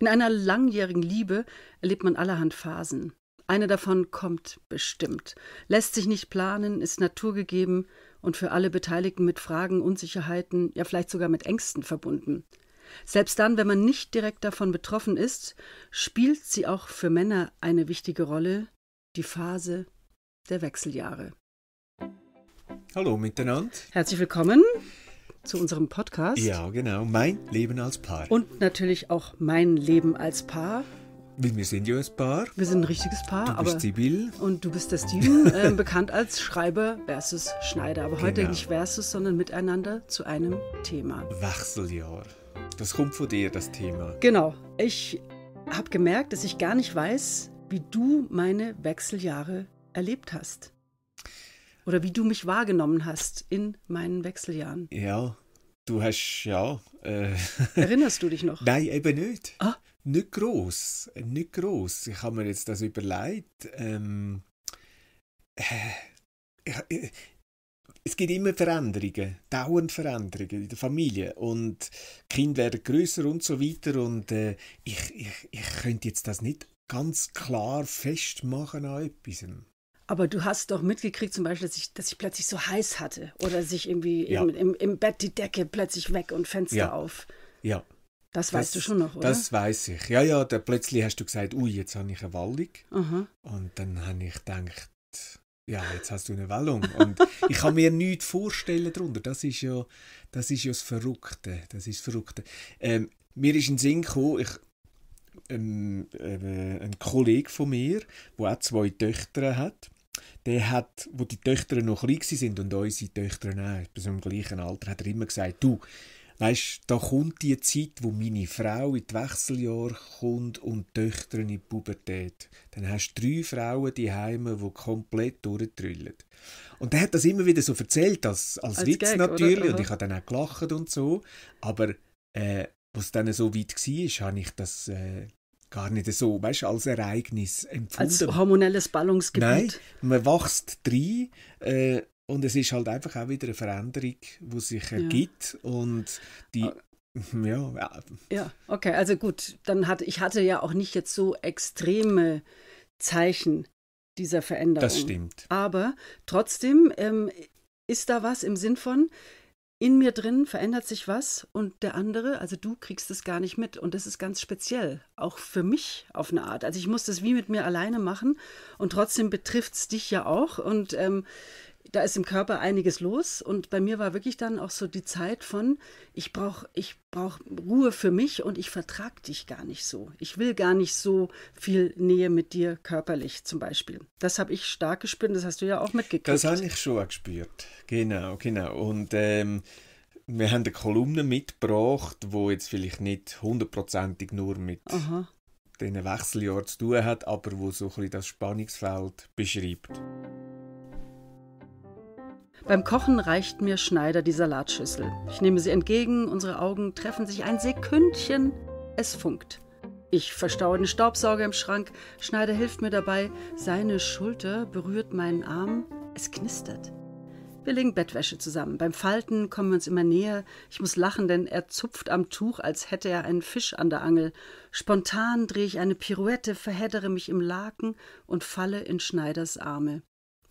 In einer langjährigen Liebe erlebt man allerhand Phasen. Eine davon kommt bestimmt, lässt sich nicht planen, ist naturgegeben und für alle Beteiligten mit Fragen, Unsicherheiten, ja vielleicht sogar mit Ängsten verbunden. Selbst dann, wenn man nicht direkt davon betroffen ist, spielt sie auch für Männer eine wichtige Rolle, die Phase der Wechseljahre. Hallo miteinander. Herzlich willkommen zu unserem Podcast. Ja, genau. Mein Leben als Paar. Und natürlich auch mein Leben als Paar. Wir sind ja ein Paar. Wir sind ein richtiges Paar. Du bist Sibyl. Und du bist der Steven, äh, bekannt als Schreiber versus Schneider. Aber genau. heute nicht versus, sondern miteinander zu einem Thema. Wechseljahr. Das kommt von dir, das Thema. Genau. Ich habe gemerkt, dass ich gar nicht weiß, wie du meine Wechseljahre erlebt hast. Oder wie du mich wahrgenommen hast in meinen Wechseljahren. Ja, du hast ja. Äh, Erinnerst du dich noch? Nein, eben nicht. Ah. Nicht groß, nicht groß. Ich habe mir jetzt das überlegt. Ähm, äh, äh, es gibt immer Veränderungen, dauernd Veränderungen in der Familie und Kinder werden größer und so weiter und äh, ich, ich, ich könnte jetzt das nicht ganz klar festmachen an etwas. Aber du hast doch mitgekriegt, zum Beispiel, dass ich, dass ich plötzlich so heiß hatte oder sich irgendwie ja. im, im, im, Bett die Decke plötzlich weg und Fenster ja. auf. Ja. Das, das, weißt du schon noch, oder? Das weiß ich. Ja, ja, da plötzlich hast du gesagt, ui, jetzt habe ich eine Wallung. Und dann habe ich gedacht, ja, jetzt hast du eine Wallung. Und ich kann mir nichts vorstellen darunter. Das ist ja das, ist ja das Verrückte. Das ist das Verrückte. Ähm, mir ist ein Sinn gekommen, ich, ähm, äh, ein Kollege von mir, der auch zwei Töchter hat, der hat, wo die Töchter noch klein sind und unsere Töchter auch, bis im gleichen Alter, hat er immer gesagt, du, weißt, da kommt die Zeit, wo meine Frau in die Wechseljahre kommt und die Töchter in die Pubertät. Dann hast du drei Frauen die Heime, wo komplett durchtrüllen. Und er hat das immer wieder so erzählt, als, als, als Witz Gag, natürlich, oder? und ich habe dann auch gelacht und so, aber äh, was dann so weit war, habe ich das äh, gar nicht so, weißt du, als Ereignis empfunden. Als hormonelles Ballungsgebiet. Nein, man wächst drin äh, und es ist halt einfach auch wieder eine Veränderung, die sich ergibt ja. und die ah. ja, ja. Ja, okay, also gut, dann hatte ich hatte ja auch nicht jetzt so extreme Zeichen dieser Veränderung. Das stimmt. Aber trotzdem ähm, ist da was im Sinn von, in mir drin verändert sich was und der andere, also du kriegst es gar nicht mit. Und das ist ganz speziell, auch für mich auf eine Art. Also ich muss das wie mit mir alleine machen und trotzdem betrifft es dich ja auch. Und ähm, da ist im Körper einiges los und bei mir war wirklich dann auch so die Zeit von, ich brauche ich brauch Ruhe für mich und ich vertrag dich gar nicht so. Ich will gar nicht so viel Nähe mit dir körperlich zum Beispiel. Das habe ich stark gespürt und das hast du ja auch mitgekriegt. Das habe ich schon auch gespürt, genau, genau. Und ähm, wir haben eine Kolumne mitgebracht, wo jetzt vielleicht nicht hundertprozentig nur mit Aha. diesen Wechseljahren zu tun hat, aber wo so ein bisschen das Spannungsfeld beschreibt. Beim Kochen reicht mir Schneider die Salatschüssel. Ich nehme sie entgegen, unsere Augen treffen sich ein Sekündchen. Es funkt. Ich verstaue den Staubsauger im Schrank. Schneider hilft mir dabei. Seine Schulter berührt meinen Arm. Es knistert. Wir legen Bettwäsche zusammen. Beim Falten kommen wir uns immer näher. Ich muss lachen, denn er zupft am Tuch, als hätte er einen Fisch an der Angel. Spontan drehe ich eine Pirouette, verheddere mich im Laken und falle in Schneiders Arme.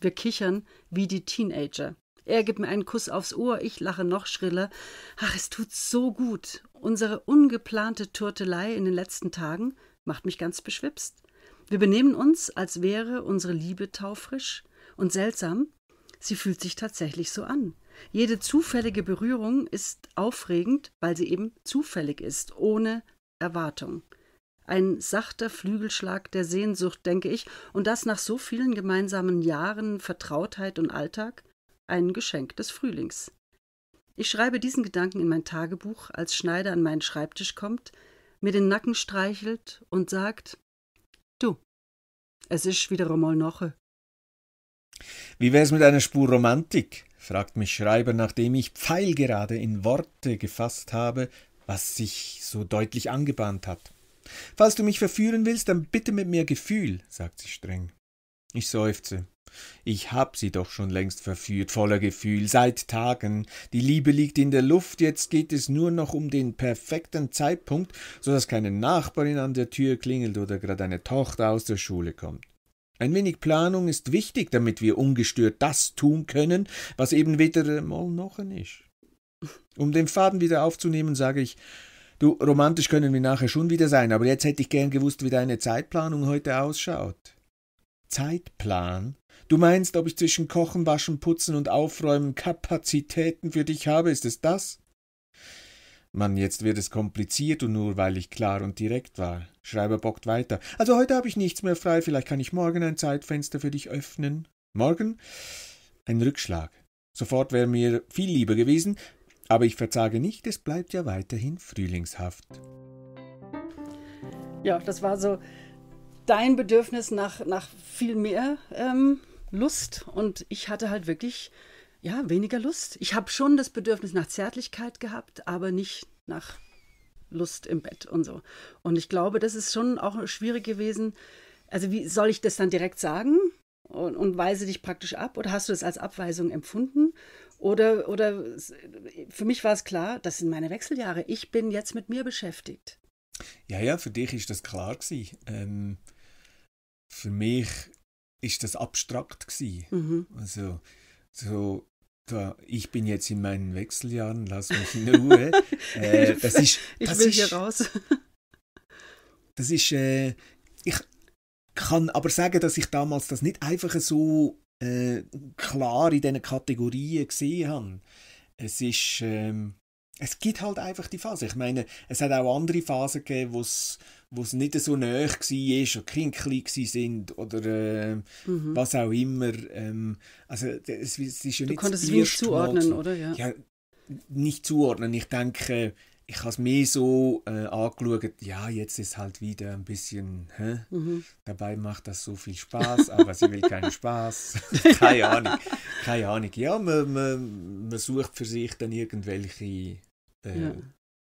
Wir kichern wie die Teenager. Er gibt mir einen Kuss aufs Ohr, ich lache noch schriller. Ach, es tut so gut. Unsere ungeplante Turtelei in den letzten Tagen macht mich ganz beschwipst. Wir benehmen uns, als wäre unsere Liebe taufrisch. Und seltsam, sie fühlt sich tatsächlich so an. Jede zufällige Berührung ist aufregend, weil sie eben zufällig ist, ohne Erwartung. Ein sachter Flügelschlag der Sehnsucht, denke ich, und das nach so vielen gemeinsamen Jahren, Vertrautheit und Alltag, ein Geschenk des Frühlings. Ich schreibe diesen Gedanken in mein Tagebuch, als Schneider an meinen Schreibtisch kommt, mir den Nacken streichelt und sagt: Du, es ist wieder einmal Noche. Wie wär's mit einer Spur Romantik? fragt mich Schreiber, nachdem ich pfeilgerade in Worte gefasst habe, was sich so deutlich angebahnt hat. Falls du mich verführen willst, dann bitte mit mehr Gefühl, sagt sie streng. Ich seufze. Ich hab sie doch schon längst verführt, voller Gefühl, seit Tagen. Die Liebe liegt in der Luft, jetzt geht es nur noch um den perfekten Zeitpunkt, so dass keine Nachbarin an der Tür klingelt oder gerade eine Tochter aus der Schule kommt. Ein wenig Planung ist wichtig, damit wir ungestört das tun können, was eben weder mal noch ist. Um den Faden wieder aufzunehmen, sage ich, Du, romantisch können wir nachher schon wieder sein, aber jetzt hätte ich gern gewusst, wie deine Zeitplanung heute ausschaut. Zeitplan? Du meinst, ob ich zwischen Kochen, Waschen, Putzen und Aufräumen Kapazitäten für dich habe, ist es das? Mann, jetzt wird es kompliziert und nur weil ich klar und direkt war. Schreiber bockt weiter. Also heute habe ich nichts mehr frei, vielleicht kann ich morgen ein Zeitfenster für dich öffnen. Morgen? Ein Rückschlag. Sofort wäre mir viel lieber gewesen, aber ich verzage nicht, es bleibt ja weiterhin frühlingshaft. Ja, das war so dein Bedürfnis nach, nach viel mehr ähm, Lust und ich hatte halt wirklich ja, weniger Lust. Ich habe schon das Bedürfnis nach Zärtlichkeit gehabt, aber nicht nach Lust im Bett und so. Und ich glaube, das ist schon auch schwierig gewesen. Also wie soll ich das dann direkt sagen und, und weise dich praktisch ab oder hast du das als Abweisung empfunden? Oder, oder für mich war es klar, das sind meine Wechseljahre. Ich bin jetzt mit mir beschäftigt. Ja, ja, für dich ist das klar Ähm, für mich ist das abstrakt Mhm. Also so da, ich bin jetzt in meinen Wechseljahren, lass mich in Ruhe. äh, das ist, ich will ist, hier raus. das ist, äh, ich kann aber sagen, dass ich damals das nicht einfach so äh, klar in diesen Kategorien gesehen habe. Es ist, ähm, es gibt halt einfach die Phase. Ich meine, es hat auch andere Phasen gegeben, wo es nicht so näher war oder Kinder sind oder äh, mhm. was auch immer. Ähm, also, es, es ist ja du nicht konntest es nicht zuordnen, oder? Ja. ja, nicht zuordnen. Ich denke, ich habe es mir so äh, angeschaut, ja, jetzt ist halt wieder ein bisschen, mhm. dabei macht das so viel Spaß, aber sie will keinen Spaß. keine Ahnung, keine Ahnung. Ja, man, man, man sucht für sich dann irgendwelche äh, ja.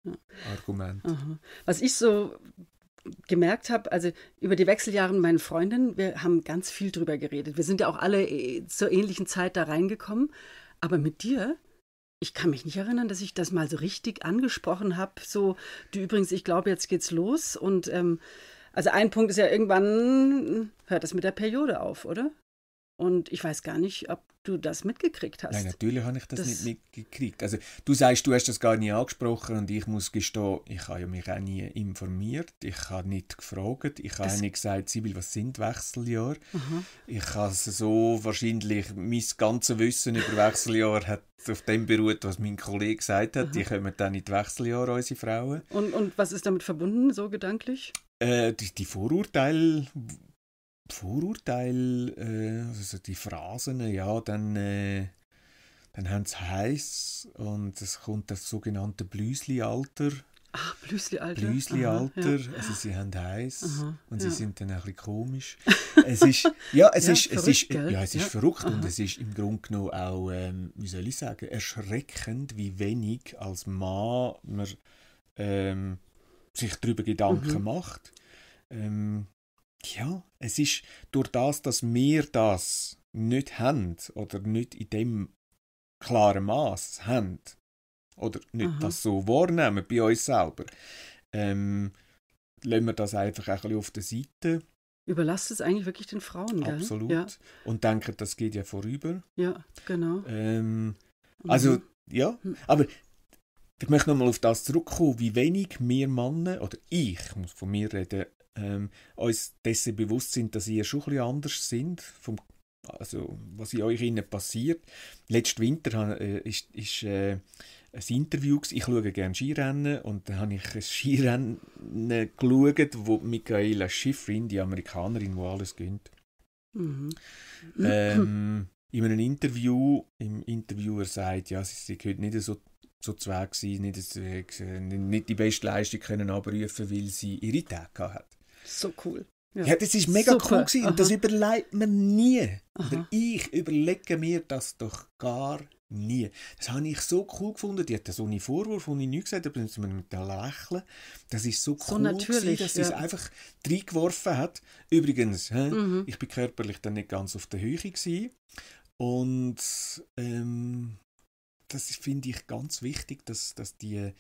Ja. Argumente. Aha. Was ich so gemerkt habe, also über die Wechseljahre mit meinen Freundinnen, wir haben ganz viel drüber geredet. Wir sind ja auch alle äh, zur ähnlichen Zeit da reingekommen. Aber mit dir ich kann mich nicht erinnern, dass ich das mal so richtig angesprochen habe. So, du übrigens, ich glaube, jetzt geht's los. Und ähm, also ein Punkt ist ja irgendwann hört das mit der Periode auf, oder? Und ich weiß gar nicht, ob du das mitgekriegt hast. Nein, natürlich habe ich das, das, nicht mitgekriegt. Also du sagst, du hast das gar nicht angesprochen und ich muss gestehen, ich habe mich auch nie informiert, ich habe nicht gefragt, ich habe das nicht gesagt, Sibyl, was sind Wechseljahre? Aha. Ich habe so wahrscheinlich, mein ganzes Wissen über Wechseljahre hat auf dem beruht, was mein Kollege gesagt hat, Aha. die kommen dann in die Wechseljahre, unsere Frauen. Und, und was ist damit verbunden, so gedanklich? Äh, die, die Vorurteile, Vorurteil, äh, also die Phrasen, ja, dann, äh, dann haben sie heiß und es kommt das sogenannte Blüsli-Alter. Ah, Blüsli-Alter. Blüsli-Alter, ja. also sie haben heiß und sie ja. sind dann ein bisschen komisch. es ist, ja, es ja, ist, verrückt, es ist, ja, es ist verrückt Aha. und es ist im Grunde genommen auch, ähm, wie soll ich sagen, erschreckend, wie wenig als Mann man ähm, sich darüber Gedanken mhm. macht. Ähm, ja, es ist durch das, dass wir das nicht haben oder nicht in dem klaren Maß haben oder nicht Aha. das so wahrnehmen bei uns selber, ähm, lassen wir das einfach ein bisschen auf der Seite. Überlasst es eigentlich wirklich den Frauen, gell? Absolut. Ja. Und denken, das geht ja vorüber. Ja, genau. Ähm, also, mhm. ja, hm. aber ich möchte nochmal auf das zurückkommen, wie wenig wir Männer, oder ich muss von mir reden, ähm, uns dessen bewusst sind, dass ihr schon ein bisschen anders sind, vom, also was in euch innen passiert. Letzten Winter äh, ist, ist äh, ein Interview. Ich schaue gerne Skirennen und dann habe ich ein Skirennen geschaut, wo Michaela Schifrin, die Amerikanerin, die alles gönnt, mhm. ähm, in einem Interview, im Interviewer sagt, ja, sie sei heute nicht so, so zweg gewesen, nicht, äh, nicht die beste Leistung können abrufen, weil sie ihre Tage hat. So cool. Ja, ja das ist mega Super. cool gewesen. und das überlegt man nie. Oder ich überlege mir das doch gar nie. Das habe ich so cool gefunden. Die hat das ohne Vorwurf, ohne ich nie gesagt habe, dass man mit dem Lächeln. Das ist so, so cool, gewesen, dass sie ja. es einfach reingeworfen hat. Übrigens, hä, mhm. ich war körperlich dann nicht ganz auf der Höhe gewesen. Und ähm, das finde ich ganz wichtig, dass, dass die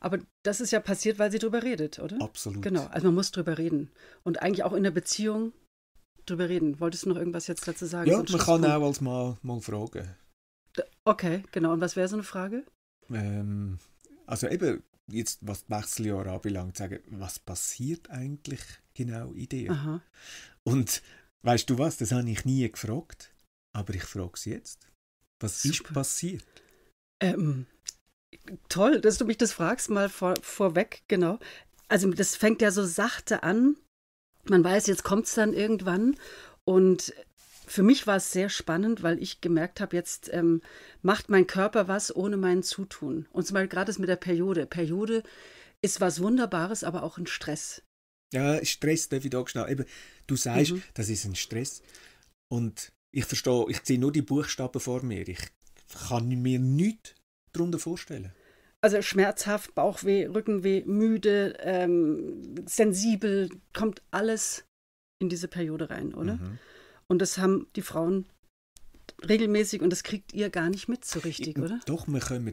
aber das ist ja passiert, weil sie drüber redet, oder? Absolut. Genau, also man muss drüber reden. Und eigentlich auch in der Beziehung drüber reden. Wolltest du noch irgendwas jetzt dazu sagen? Ja, man kann auch als Mann mal fragen. Okay, genau. Und was wäre so eine Frage? Ähm, also eben, jetzt was die Wechseljahre anbelangt, sagen, was passiert eigentlich genau in dir? Aha. Und weißt du was, das habe ich nie gefragt, aber ich frage es jetzt. Was Super. ist passiert? Ähm, toll, dass du mich das fragst, mal vor, vorweg, genau. Also das fängt ja so sachte an. Man weiß, jetzt kommt es dann irgendwann. Und für mich war es sehr spannend, weil ich gemerkt habe, jetzt ähm, macht mein Körper was ohne mein Zutun. Und zwar gerade das mit der Periode. Periode ist was Wunderbares, aber auch ein Stress. Ja, Stress darf ich da Eben, du sagst, mhm. das ist ein Stress. Und ich verstehe, ich sehe nur die Buchstaben vor mir. Ich kann mir nichts darunter vorstellen? Also schmerzhaft, Bauchweh, Rückenweh, müde, ähm, sensibel, kommt alles in diese Periode rein, oder? Mhm. Und das haben die Frauen regelmäßig und das kriegt ihr gar nicht mit so richtig, ich, oder? Doch, wir können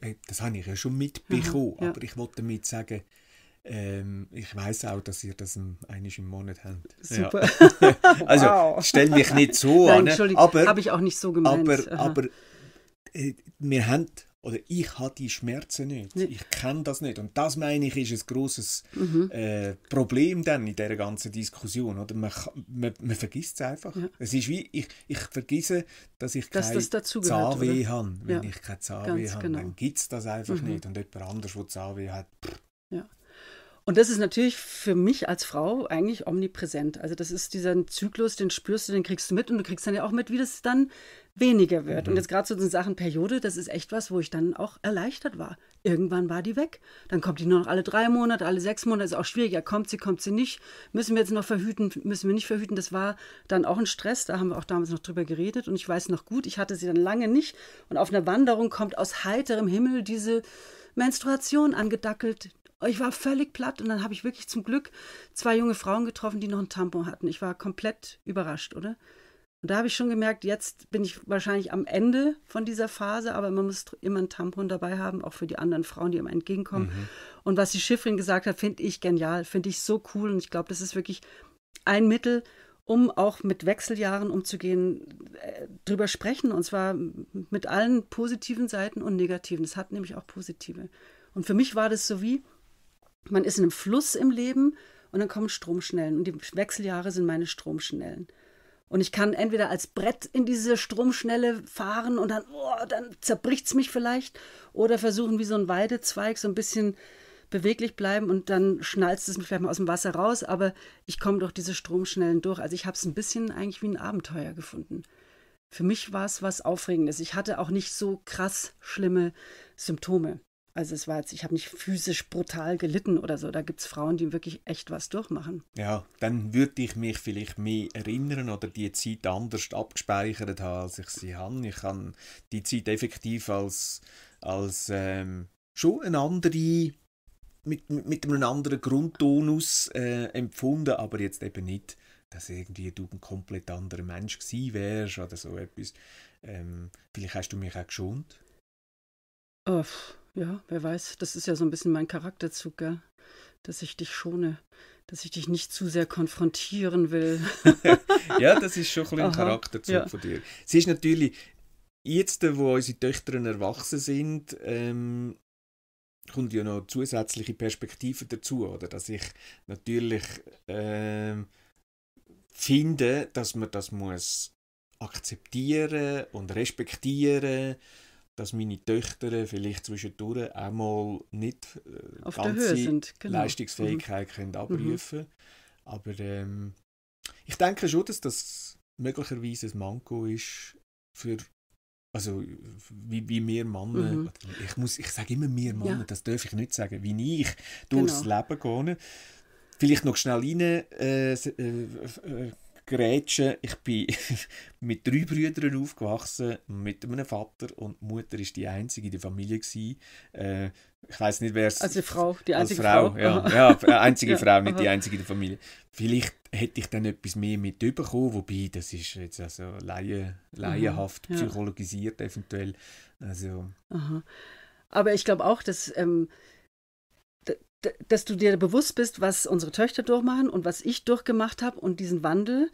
äh, das habe ich ja schon mitbekommen, Aha, mhm, ja. aber ich wollte damit sagen, ähm, ich weiß auch, dass ihr das eigentlich im Monat habt. Super. Ja. also wow. stell mich nicht so an. Ne? Entschuldigung, habe ich auch nicht so gemeint. Aber, aber äh, wir haben oder ich habe die Schmerzen nicht, ja. ich kenne das nicht. Und das meine ich, ist ein großes mhm. äh, Problem dann in dieser ganzen Diskussion. Oder man, man, man vergisst es einfach. Ja. Es ist wie, ich, ich vergesse, dass ich dass keine das Zahnweh habe. Wenn ja. ich keine Zahnweh habe, genau. dann gibt es das einfach mhm. nicht. Und jemand anders, der Zahnweh hat, pff, und das ist natürlich für mich als Frau eigentlich omnipräsent. Also das ist dieser Zyklus, den spürst du, den kriegst du mit und du kriegst dann ja auch mit, wie das dann weniger wird. Mhm. Und jetzt gerade zu den Sachen Periode, das ist echt was, wo ich dann auch erleichtert war. Irgendwann war die weg. Dann kommt die nur noch alle drei Monate, alle sechs Monate. Ist auch schwierig. Ja, kommt sie, kommt sie nicht. Müssen wir jetzt noch verhüten, müssen wir nicht verhüten. Das war dann auch ein Stress. Da haben wir auch damals noch drüber geredet. Und ich weiß noch gut, ich hatte sie dann lange nicht. Und auf einer Wanderung kommt aus heiterem Himmel diese Menstruation angedackelt, Oh, ich war völlig platt und dann habe ich wirklich zum Glück zwei junge Frauen getroffen, die noch ein Tampon hatten. Ich war komplett überrascht, oder? Und da habe ich schon gemerkt, jetzt bin ich wahrscheinlich am Ende von dieser Phase, aber man muss immer ein Tampon dabei haben, auch für die anderen Frauen, die einem entgegenkommen. Mhm. Und was die Schiffrin gesagt hat, finde ich genial, finde ich so cool. Und ich glaube, das ist wirklich ein Mittel, um auch mit Wechseljahren umzugehen, äh, drüber sprechen. Und zwar mit allen positiven Seiten und negativen. Es hat nämlich auch positive. Und für mich war das so wie, man ist in einem Fluss im Leben und dann kommen Stromschnellen. Und die Wechseljahre sind meine Stromschnellen. Und ich kann entweder als Brett in diese Stromschnelle fahren und dann, oh, dann zerbricht es mich vielleicht. Oder versuchen, wie so ein Weidezweig, so ein bisschen beweglich bleiben und dann schnalzt es mich vielleicht mal aus dem Wasser raus. Aber ich komme durch diese Stromschnellen durch. Also ich habe es ein bisschen eigentlich wie ein Abenteuer gefunden. Für mich war es was Aufregendes. Ich hatte auch nicht so krass schlimme Symptome. Also es war jetzt, ich habe nicht physisch brutal gelitten oder so. Da gibt es Frauen, die wirklich echt was durchmachen. Ja, dann würde ich mich vielleicht mehr erinnern oder die Zeit anders abgespeichert haben, als ich sie habe. Ich habe die Zeit effektiv als, als ähm, schon eine andere, mit, mit einem anderen Grundtonus äh, empfunden, aber jetzt eben nicht, dass irgendwie du ein komplett anderer Mensch gewesen wärst oder so etwas. Ähm, vielleicht hast du mich auch geschont. Äh, ja, wer weiß, das ist ja so ein bisschen mein Charakterzug, gell? dass ich dich schone, dass ich dich nicht zu sehr konfrontieren will. ja, das ist schon ein, Aha, ein Charakterzug ja. von dir. Es ist natürlich, jetzt, äh, wo unsere Töchter erwachsen sind, ähm, kommt ja noch zusätzliche Perspektive dazu, oder? Dass ich natürlich ähm, finde, dass man das muss akzeptieren und respektieren muss dass meine Töchter vielleicht zwischendurch auch mal nicht äh, Auf ganze sind, genau. Leistungsfähigkeit mhm. können mhm. abrufen können. Mhm. Aber ähm, ich denke schon, dass das möglicherweise ein Manko ist für also wie, wie wir Männer, mhm. ich, muss, ich sage immer wir Männer, ja. das darf ich nicht sagen, wie ich durchs genau. Leben gehe, vielleicht noch schnell rein äh, äh, äh grätschen. Ich bin mit drei Brüdern aufgewachsen, mit einem Vater und die Mutter ist die einzige in der Familie gewesen. Äh, ich weiß nicht, wer es... Also Frau, die einzige Frau. Frau. ja, Aha. ja, einzige ja, Frau, nicht Aha. die einzige in der Familie. Vielleicht hätte ich dann etwas mehr mitbekommen, wobei das ist jetzt also laie, laienhaft mhm, ja. psychologisiert eventuell. Also... Aha. Aber ich glaube auch, dass... Ähm, dass du dir bewusst bist, was unsere Töchter durchmachen und was ich durchgemacht habe und diesen Wandel.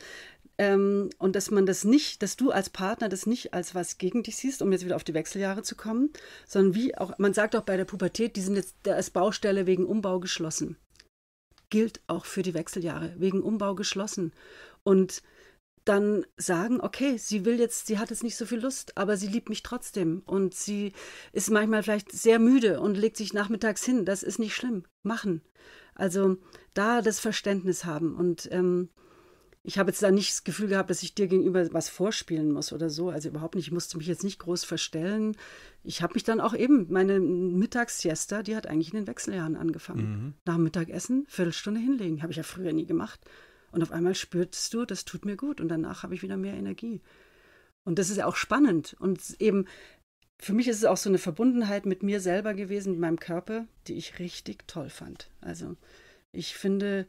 Ähm, und dass man das nicht, dass du als Partner das nicht als was gegen dich siehst, um jetzt wieder auf die Wechseljahre zu kommen, sondern wie auch, man sagt auch bei der Pubertät, die sind jetzt als Baustelle wegen Umbau geschlossen. Gilt auch für die Wechseljahre, wegen Umbau geschlossen. Und dann sagen, okay, sie will jetzt, sie hat jetzt nicht so viel Lust, aber sie liebt mich trotzdem und sie ist manchmal vielleicht sehr müde und legt sich nachmittags hin. Das ist nicht schlimm. Machen. Also da das Verständnis haben und ähm, ich habe jetzt da nicht das Gefühl gehabt, dass ich dir gegenüber was vorspielen muss oder so. Also überhaupt nicht. Ich musste mich jetzt nicht groß verstellen. Ich habe mich dann auch eben, meine Mittagssiesta, die hat eigentlich in den Wechseljahren angefangen. Mhm. Nach Viertelstunde hinlegen. Habe ich ja früher nie gemacht. Und auf einmal spürst du, das tut mir gut und danach habe ich wieder mehr Energie. Und das ist ja auch spannend. Und eben, für mich ist es auch so eine Verbundenheit mit mir selber gewesen, mit meinem Körper, die ich richtig toll fand. Also ich finde,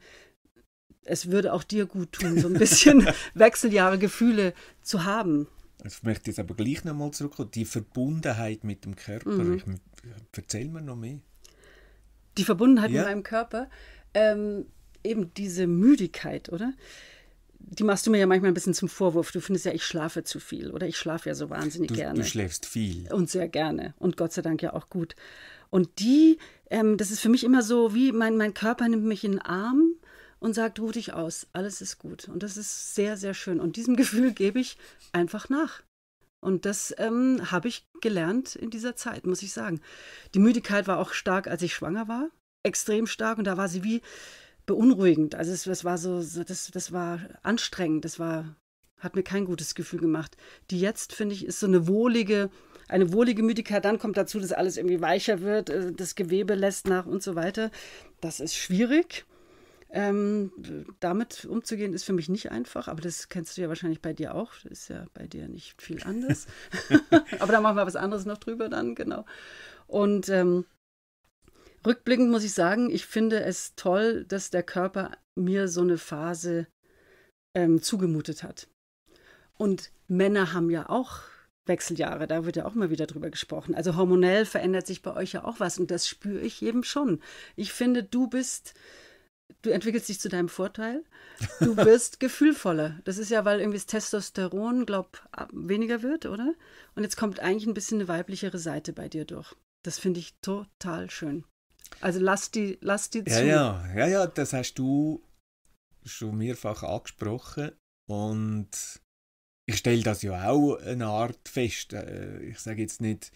es würde auch dir gut tun, so ein bisschen wechseljahre Gefühle zu haben. Ich möchte jetzt aber gleich nochmal zurückkommen. Die Verbundenheit mit dem Körper. Mhm. Ich, erzähl mir noch mehr. Die Verbundenheit ja. mit meinem Körper. Ähm, eben diese Müdigkeit, oder? Die machst du mir ja manchmal ein bisschen zum Vorwurf. Du findest ja, ich schlafe zu viel oder ich schlafe ja so wahnsinnig du, gerne. Du schläfst viel. Und sehr gerne. Und Gott sei Dank ja auch gut. Und die, ähm, das ist für mich immer so, wie mein, mein Körper nimmt mich in den Arm und sagt, ruh dich aus, alles ist gut. Und das ist sehr, sehr schön. Und diesem Gefühl gebe ich einfach nach. Und das ähm, habe ich gelernt in dieser Zeit, muss ich sagen. Die Müdigkeit war auch stark, als ich schwanger war. Extrem stark. Und da war sie wie, beunruhigend. Also es, es war so, so, das, das war anstrengend, das war, hat mir kein gutes Gefühl gemacht. Die jetzt, finde ich, ist so eine wohlige, eine wohlige Müdigkeit. Dann kommt dazu, dass alles irgendwie weicher wird, äh, das Gewebe lässt nach und so weiter. Das ist schwierig. Ähm, damit umzugehen ist für mich nicht einfach, aber das kennst du ja wahrscheinlich bei dir auch. Das ist ja bei dir nicht viel anders. aber da machen wir was anderes noch drüber dann, genau. Und ähm, Rückblickend muss ich sagen, ich finde es toll, dass der Körper mir so eine Phase ähm, zugemutet hat. Und Männer haben ja auch Wechseljahre, da wird ja auch mal wieder drüber gesprochen. Also hormonell verändert sich bei euch ja auch was und das spüre ich eben schon. Ich finde, du bist, du entwickelst dich zu deinem Vorteil, du wirst gefühlvoller. Das ist ja, weil irgendwie das Testosteron, glaub, weniger wird, oder? Und jetzt kommt eigentlich ein bisschen eine weiblichere Seite bei dir durch. Das finde ich total schön. Also lass die, lass die zu. Ja, ja, ja, ja das hast du schon mehrfach angesprochen. Und ich stelle das ja auch eine Art fest. Äh, ich sage jetzt nicht,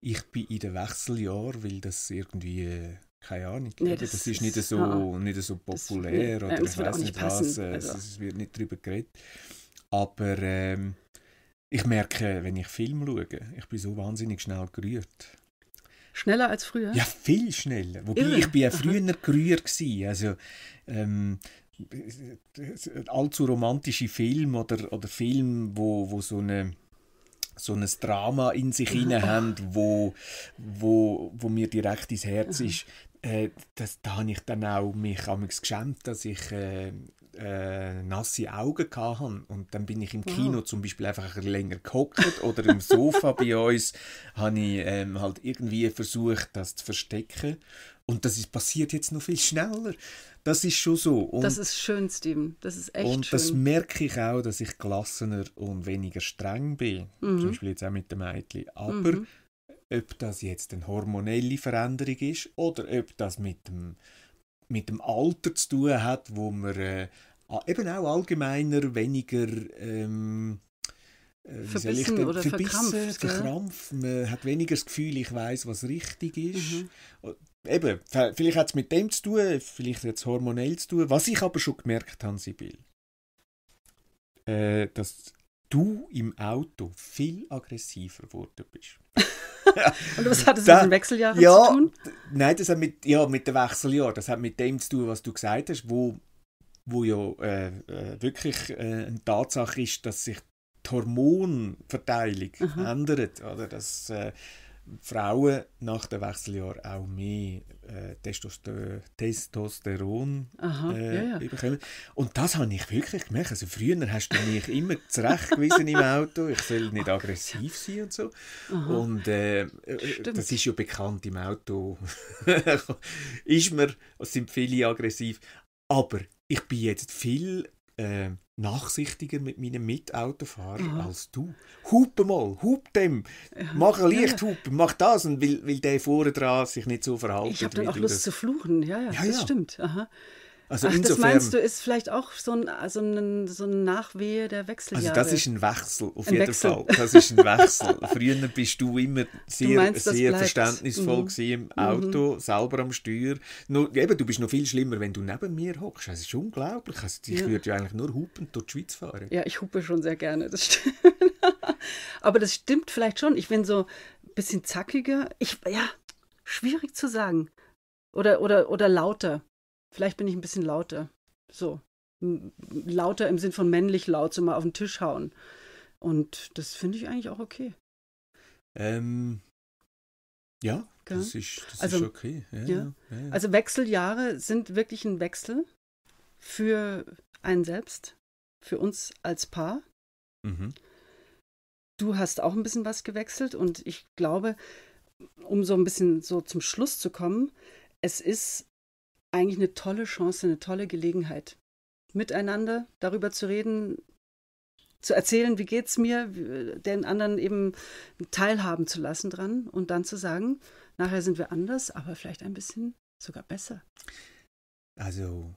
ich bin in den Wechseljahr, weil das irgendwie, keine Ahnung, nee, das, das, ist nicht so, ah, nicht so populär äh, das, oder das ich weiß nicht was. Äh, also. Es wird nicht darüber geredet. Aber ähm, ich merke, wenn ich Film schaue, ich bin so wahnsinnig schnell gerührt. Schneller als früher? Ja, viel schneller. Wobei Irre. ich bin ja früher Aha. grüner gewesen. Also ähm, allzu romantische Film oder, oder Film, wo, wo so eine so ein Drama in sich hinein haben, wo, wo, wo mir direkt ins Herz ist. Äh, das, da habe ich dann auch mich geschämt, dass ich äh, äh, nasse Augen hatte. Und dann bin ich im Kino zum Beispiel einfach länger gehockt oder im Sofa bei uns habe ich ähm, halt irgendwie versucht, das zu verstecken. Und das ist, passiert jetzt noch viel schneller. Das ist schon so. Und, das ist schön, Steven. Das ist echt und schön. Und das merke ich auch, dass ich gelassener und weniger streng bin. Mhm. Zum Beispiel jetzt auch mit dem Mädchen. Aber mhm. ob das jetzt eine hormonelle Veränderung ist oder ob das mit dem mit dem Alter zu tun hat, wo man äh, Ah, eben auch allgemeiner, weniger ähm, äh, verbissen oder verbissen, verkrampft. verkrampft. Man hat weniger das Gefühl, ich weiß, was richtig ist. Mhm. Oh, eben, vielleicht hat es mit dem zu tun, vielleicht hat es hormonell zu tun. Was ich aber schon gemerkt habe, Sibyl, äh, dass du im Auto viel aggressiver geworden bist. Und was hat das da, mit den Wechseljahren ja, zu tun? Nein, das hat mit, ja, mit dem Wechseljahr. Das hat mit dem zu tun, was du gesagt hast, wo wo ja äh, äh, wirklich äh, eine Tatsache ist, dass sich die Hormonverteilung mhm. ändert, oder? Dass äh, Frauen nach dem Wechseljahr auch mehr äh, Testoster Testosteron Aha, äh, ja, ja. bekommen. Und das habe ich wirklich gemerkt. Also früher hast du mich immer zurechtgewiesen im Auto, ich soll oh nicht aggressiv sein und so. Aha. Und äh, äh das ist ja bekannt im Auto. ist mir, es sind viele aggressiv. Aber ich bin jetzt viel äh, nachsichtiger mit meinem Mitautofahrer ja. als du. Hupe mal, hup dem, mach ein Lichthupen, mach das, und weil, weil der vorne dran sich nicht so verhält. Ich habe dann auch Lust das... zu fluchen, ja, ja, ja das stimmt. Aha. Also Ach, insofern, das meinst du, ist vielleicht auch so ein, so also ein, so ein Nachwehe der Wechseljahre? Also das ist ein Wechsel, auf ein jeden Wechsel. Fall. Das ist ein Wechsel. Früher bist du immer sehr, du meinst, sehr verständnisvoll mhm. im mhm. Auto, mhm. selber am Steuer. Nur, eben, du bist noch viel schlimmer, wenn du neben mir hockst. Das ist unglaublich. Also, ich ja. würde ja eigentlich nur hupen durch die Schweiz fahren. Ja, ich hupe schon sehr gerne, das stimmt. Aber das stimmt vielleicht schon. Ich bin so ein bisschen zackiger. Ich, ja, schwierig zu sagen. Oder, oder, oder lauter. Vielleicht bin ich ein bisschen lauter. So. Lauter im Sinn von männlich laut, so mal auf den Tisch hauen. Und das finde ich eigentlich auch okay. Ähm, ja, ja, das ist, das also, ist okay. Ja, ja. Also Wechseljahre sind wirklich ein Wechsel für einen selbst, für uns als Paar. Mhm. Du hast auch ein bisschen was gewechselt und ich glaube, um so ein bisschen so zum Schluss zu kommen, es ist eigentlich eine tolle Chance, eine tolle Gelegenheit, miteinander darüber zu reden, zu erzählen, wie geht es mir, den anderen eben teilhaben zu lassen dran und dann zu sagen, nachher sind wir anders, aber vielleicht ein bisschen sogar besser. Also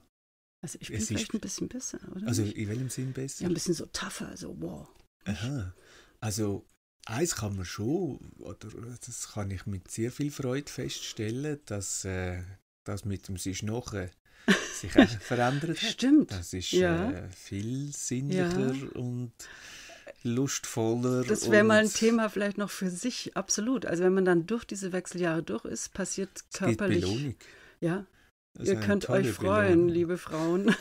also ich bin es vielleicht ein bisschen besser, oder? Also in welchem Sinn besser? Ja, ein bisschen so tougher, so wow. Aha. Also eins kann man schon, oder das kann ich mit sehr viel Freude feststellen, dass äh, das mit dem «Sie schnochen» sich auch verändert hat. Stimmt. Das ist ja. äh, viel sinnlicher ja. und lustvoller. Das wäre mal ein Thema vielleicht noch für sich, absolut. Also wenn man dann durch diese Wechseljahre durch ist, passiert es körperlich. Gibt Belohnung. Ja. Das Ihr könnt euch freuen, Belohnung. liebe Frauen.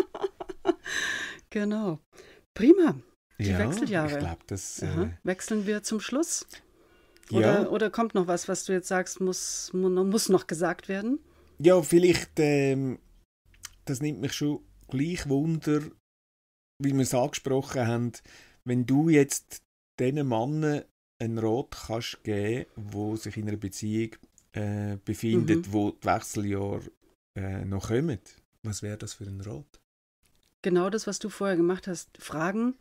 genau. Prima. Die ja, Wechseljahre. Ich glaube, das. Äh, Aha. Wechseln wir zum Schluss. Oder, ja. oder kommt noch was, was du jetzt sagst, muss, muss noch gesagt werden? Ja, vielleicht, ähm, das nimmt mich schon gleich Wunder, wie wir es angesprochen haben, wenn du jetzt diesen Mann einen Rat kannst geben wo sich in einer Beziehung äh, befindet, mhm. wo die Wechseljahre äh, noch kommen. Was wäre das für ein Rat? Genau das, was du vorher gemacht hast. Fragen,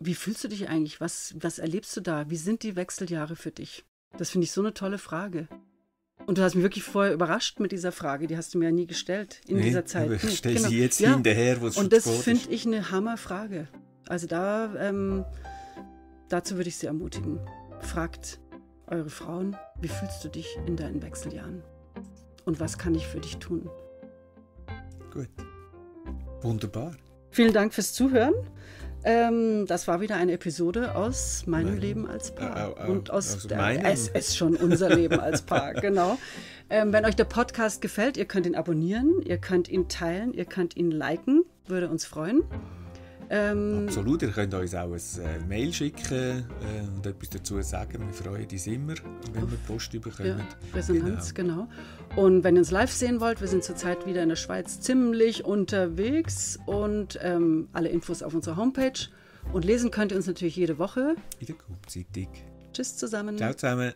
wie fühlst du dich eigentlich? Was, was erlebst du da? Wie sind die Wechseljahre für dich? Das finde ich so eine tolle Frage. Und du hast mich wirklich vorher überrascht mit dieser Frage, die hast du mir ja nie gestellt in nee, dieser Zeit. Ich nee, stelle genau. sie jetzt ja. hinterher, wo es Und das finde ich eine Hammerfrage. Also da, ähm, dazu würde ich Sie ermutigen. Fragt eure Frauen, wie fühlst du dich in deinen Wechseljahren? Und was kann ich für dich tun? Gut. Wunderbar. Vielen Dank fürs Zuhören. Ähm, das war wieder eine Episode aus meinem Nein. Leben als äh, Paar. Äh, äh, und aus, aus der, es ist schon unser Leben als Paar, genau. Ähm, wenn euch der Podcast gefällt, ihr könnt ihn abonnieren, ihr könnt ihn teilen, ihr könnt ihn liken, würde uns freuen. Ähm, Absolut, ihr könnt uns auch eine äh, Mail schicken äh, und etwas dazu sagen. Wir freuen uns immer, wenn wir Post bekommen. Ja, Resonanz, genau. genau. Und wenn ihr uns live sehen wollt, wir sind zurzeit wieder in der Schweiz ziemlich unterwegs und ähm, alle Infos auf unserer Homepage. Und lesen könnt ihr uns natürlich jede Woche. In der Gruppzeitung. Tschüss zusammen. Ciao zusammen.